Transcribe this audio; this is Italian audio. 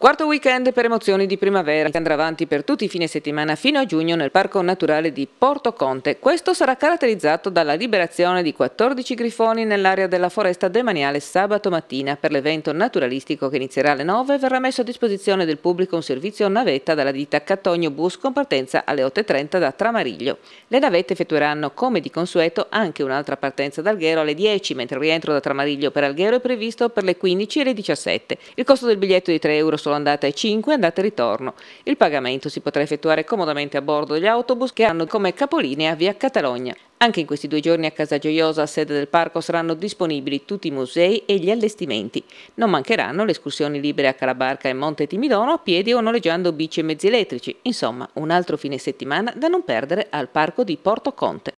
Quarto weekend per emozioni di primavera che andrà avanti per tutti i fine settimana fino a giugno nel Parco Naturale di Porto Conte. Questo sarà caratterizzato dalla liberazione di 14 grifoni nell'area della foresta demaniale sabato mattina. Per l'evento naturalistico che inizierà alle 9 verrà messo a disposizione del pubblico un servizio navetta dalla ditta Cattogno Bus con partenza alle 8.30 da Tramariglio. Le navette effettueranno come di consueto anche un'altra partenza da Alghero alle 10 mentre il rientro da Tramariglio per Alghero è previsto per le 15 e le 17. Il costo del biglietto di 3 euro solo andata e 5, andata e ritorno. Il pagamento si potrà effettuare comodamente a bordo degli autobus che hanno come capolinea via Catalogna. Anche in questi due giorni a Casa Gioiosa, a sede del parco, saranno disponibili tutti i musei e gli allestimenti. Non mancheranno le escursioni libere a Calabarca e Monte Timidono a piedi o noleggiando bici e mezzi elettrici. Insomma, un altro fine settimana da non perdere al parco di Porto Conte.